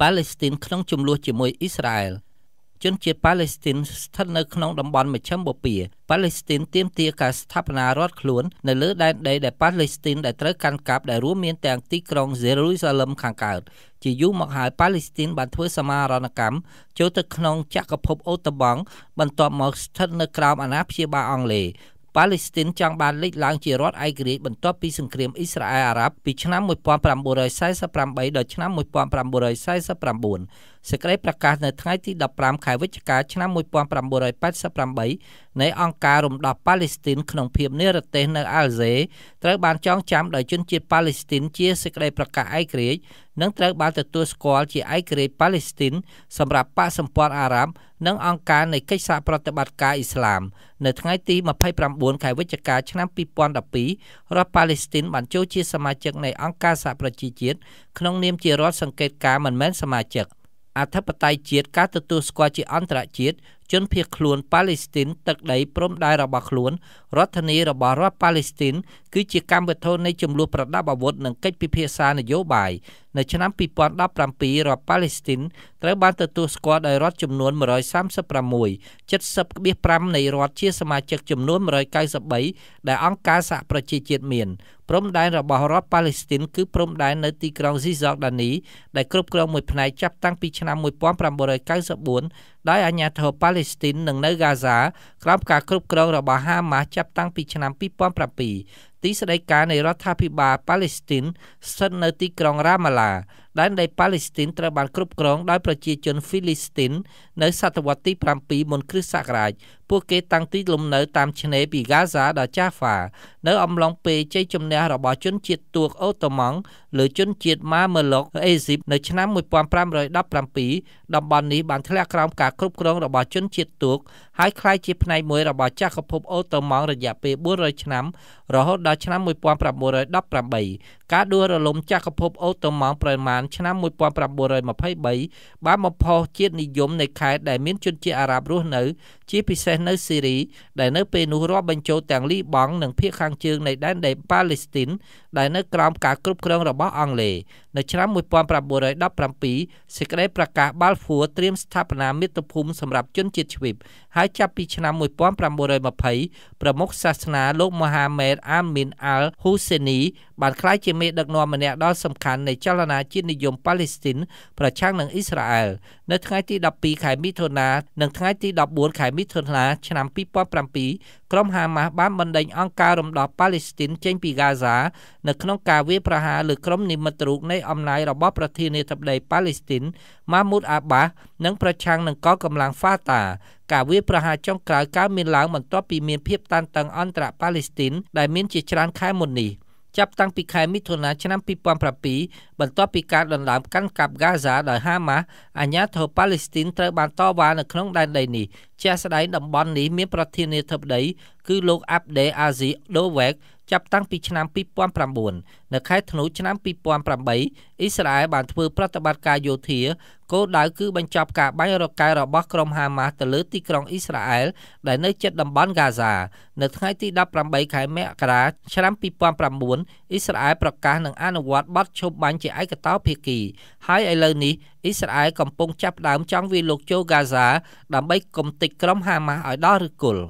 ប៉ាឡេស្ទីនក្នុងចំនួនជាមួយអ៊ីស្រាអែលជនជាតិប៉ាឡេស្ទីនស្ថិតនៅក្នុងតំបន់មជ្ឈិមបូព៌ាប៉ាឡេស្ទីនទាមទារការស្ថាបនារដ្ឋខ្លួន នៅលើដែនដីដែលប៉ាឡេស្ទីនដែលត្រូវកាន់កាប់ដែលរួមមានទាំងទីក្រុងយេរូសាឡឹមខាងកើតជាយូរមកហើយប៉ាឡេស្ទីនបានធ្វើសមាហរណកម្មចូលទៅក្នុងចក្រភពអូតូបង់បន្ទាប់មកស្ថិតនៅក្រោមអាណាព្យាបាលអង់គ្លេសប៉ាឡេស្ទីនចង់បានលេចឡើងជារដ្ឋឯករាជ្យបន្ទាប់ពីសង្គ្រាមអ៊ីស្រាអែលអារ៉ាប់ពីឆ្នាំ1948ដល់ឆ្នាំ1949សេចក្តីប្រកាសនៅថ្ងៃទី15ខែវិច្ឆិកាឆ្នាំ1988នៃអង្គការរំដោះប៉ាឡេស្ទីនក្នុងភាពនិរទេសនៅអាល់ហ្សេត្រូវបានចងចាំដោយជនជាតិប៉ាឡេស្ទីនជាសេចក្តីប្រកាសឯករាជ្យនិងត្រូវបានទទួលស្គាល់ជាឯករាជ្យប៉ាឡេស្ទីនសម្រាប់បកសម្ព័ន្ធអារ៉ាប់និងអង្គការនៃកិច្ចសហប្រតិបត្តិការអ៊ីស្លាមនៅថ្ងៃទី29ខែវិច្ឆិកាឆ្នាំ2012រដ្ឋប៉ាឡេស្ទីនបានចូលជាសមាជិកនៃអង្គការសហប្រជាជាតិក្នុងនាមជារដ្ឋសង្កេតការមិនមែនសមាជិកអធិបតេយ្យជាតិការទទួលស្គាល់ជាអន្តរជាតិជនភៀសខ្លួនប៉ាឡេស្ទីនទឹកដីព្រំដែនរបស់ខ្លួន រដ្ឋធានីរបស់រដ្ឋប៉ាឡេស្ទីនគឺជាកម្មវិធីនៃចំនួនប្រដាប់អាវុធនិងកិច្ចពិភាក្សានយោបាយនៅឆ្នាំ2017រដ្ឋប៉ាឡេស្ទីនត្រូវបានទទួលស្គាល់ដោយរដ្ឋចំនួន136 70.5នៃរដ្ឋជាសមាជិកចំនួន193ដែលអង្គការសហប្រជាជាតិមានព្រំដែនរបស់រដ្ឋប៉ាឡេស្ទីនគឺព្រំដែននៅទីក្រុងស៊ីសកដានីដែលគ្រប់គ្រងមួយផ្នែកចាប់តាំងពីឆ្នាំ1994ដោយអាជ្ញាធរប៉ាឡេស្ទីននិងនៅហ្គាហ្សាក្រោមការគ្រប់គ្រងរបស់ហាម៉ាស់ចាប់តាំងពីឆ្នាំ2007ទីស្តីការនៃរដ្ឋាភិបាលប៉ាឡេស្ទីនស្ថិតនៅទីក្រុងរ៉ាម៉ាឡាដែនដីប៉ាឡេស្ទីនត្រូវបានគ្រប់គ្រងដោយប្រជាជនហ្វីលីស្ទីននៅសតវត្សទី7មុនគ្រិស្តសករាជពួកគេតាំងទីលំនៅតាមឆ្នេរពីហ្គាហ្សាដល់ចាហ្វានៅអំឡុងពេលជ័យជំនះរបស់ជនជាតិទួកអូតូម៉ង់លើជនជាតិម៉ាម៉ឺឡុកអេស៊ីបនៅឆ្នាំ1517តំបន់នេះបានធ្លាក់ក្រោមការគ្រប់គ្រងរបស់ជនជាតិទួកហើយក្លាយជាផ្នែកមួយរបស់ចក្រភពអូតូម៉ង់រយៈពេល400ឆ្នាំរហូតដល់ឆ្នាំ1918ការដួលរលំចក្រភពអូតូម៉ង់ប្រមាណឆ្នាំ1923បានបំផុសជាតិនិយមនៅខេត្តដែលមានជនជាតិអារ៉ាប់រស់នៅ ជាពិសេសនៅស៊ីរីដែលនៅពេលនោះរាប់បញ្ចូលទាំងលីបង់និងភាគខាងជើងនៃដែនដីប៉ាឡេស្ទីនដែលនៅក្រោមការគ្រប់គ្រងរបស់អង់គ្លេសនៅឆ្នាំ1917សេចក្តីប្រកាសបាល់ហ្វួរត្រៀមស្ថាបនាមាតុភូមិសម្រាប់ជនជាតិជ្វីបហើយចាប់ពីឆ្នាំ1920ប្រមុខសាសនាលោកមូហាម៉េតអាមីនអាល់ហ៊ូសេនីបានក្លាយជាមេដឹកនាំម្នាក់ដ៏សំខាន់នៃចលនាជាតិនិយមប៉ាឡេស្ទីន ប្រឆាំងនឹងអ៊ីស្រាអែលនៅថ្ងៃទី12ខែមិថុនានិងថ្ងៃទី14ខែមិថុនា ឆ្នាំ2007ក្រុមហាម៉ាស់បានបណ្ដេញអង្គការរំដោះប៉ាឡេស្ទីន ចេញពីហ្គាហ្សា នៅក្នុងការវាយប្រហារលើក្រុមនិមិត្តរូបនៃអំណាចរបស់ប្រធានាធិបតីប៉ាឡេស្ទីនម៉ាមូតអាបាស និងប្រឆាំងនឹងកងកម្លាំងហ្វាតាការវាយប្រហារចុងក្រោយកើតមានឡើងបន្ទាប់ពីមានភាពតានតឹងអន្តរប៉ាឡេស្ទីនដែលមានជាច្រើន ខែមុននេះ។ចាប់តាំងពីខែមិថុនាឆ្នាំ2007បន្ទាប់ពីការដណ្ដើមកាន់កាប់ហ្គាហ្សាដោយហាម៉ាស់អាញាធិបតេយ្យប៉ាឡេស្ទីនត្រូវបានតវ៉ានៅក្នុងដែនដីនេះជាស្ដែងតំបន់នេះមានប្រធានាធិបតីគឺលោកអាប់ដេអាស៊ីដូវែកចាប់តាំងពីឆ្នាំ2009នៅខែធ្នូឆ្នាំ2008អ៊ីស្រាអែលបានធ្វើប្រតិបត្តិការយោធាគោលដៅគឺបញ្ចប់ការបាញ់រកែរបស់ក្រុមហាម៉ាស់ទៅលើទីក្រុងអ៊ីស្រាអែលដែលនៅជិតតំបន់ហ្គាហ្សា នៅថ្ងៃទី18ខែមករាឆ្នាំ2009អ៊ីស្រាអែលប្រកាសនឹងអនុវត្តបទឈប់បាញ់ជាឯកតោភាគីហើយឥឡូវនេះអ៊ីស្រាអែលកំពុងចាប់ផ្ដើមចង់វាយលុកចូលហ្គាហ្សា ដើម្បីកំទេចក្រុមហាម៉ាស់ឲ្យដល់ឫសគល់